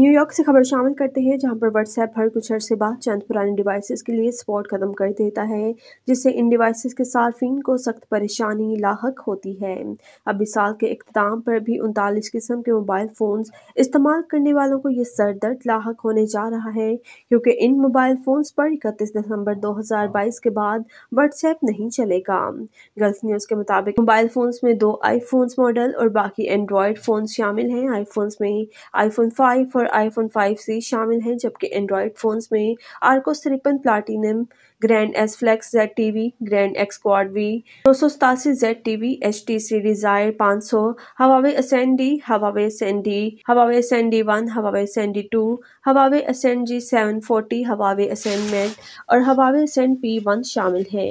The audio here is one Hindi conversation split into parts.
न्यूयॉर्क से खबर शामिल करते हैं जहां पर व्हाट्सएप हर कुछ अरसे बाद चंद पुराने डिवाइसेस के लिए सपोर्ट ख़त्म कर देता है जिससे इन डिवाइसेस के सार्फिन को सख्त परेशानी लाक होती है अब इस साल के अख्ताम पर भी उनतालीस किस्म के मोबाइल फ़ोन्स इस्तेमाल करने वालों को ये सर दर्द लाक होने जा रहा है क्योंकि इन मोबाइल फ़ोन्स पर इकतीस दिसंबर दो हज़ार बाईस के बाद व्हाट्सएप नहीं चलेगा गर्ल्स न्यूज़ के मुताबिक मोबाइल फ़ोन्स में दो आई मॉडल और बाकी एंड्रॉयड फ़ोन शामिल हैं आई में आई फाइव और आईफोन 5C शामिल हैं जबकि एंड्रॉयड फ़ोन्स में आर्को तिरपन platinum grand S flex Z T E grand X quad V दो सौ सतासी Z T E H T C desire पाँच सौ Huawei D Huawei D Huawei D one Huawei D two Huawei ascend G seven forty Huawei mate और हवावे असेंड पी वन शामिल है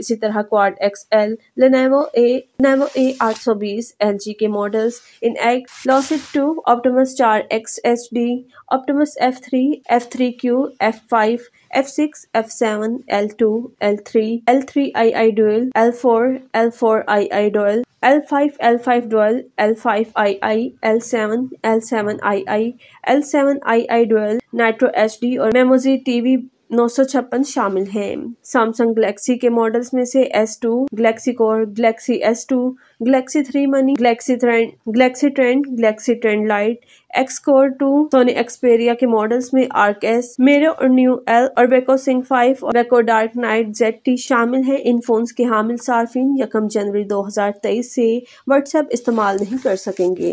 इसी तरह quad X L Lenovo A Lenovo A आठ सौ बीस एल जी के मॉडल्स इन एग लॉसिट टू ऑप्टोमस चार X H D three Optimus F three F three Q F five F six F seven L two L three L three I I dual L four L four I I dual L five L five dual L five I I L seven L seven I I L seven I I dual nitro H D और मेमोजी टीवी नौ शामिल हैं सैमसंग गलेक्सी के मॉडल्स में से S2, two galaxy core galaxy S two galaxy three mini galaxy trend galaxy trend galaxy trend lite X core two Sony Xperia के मॉडल्स में आर्क एस मेरे और न्यू एल और बेको सिंह फाइव और बेको डार्क नाइट जेड टी शामिल हैं इन फोन्स के हामिल सार्फिन यकम जनवरी 2023 से व्हाट्सएप इस्तेमाल नहीं कर सकेंगे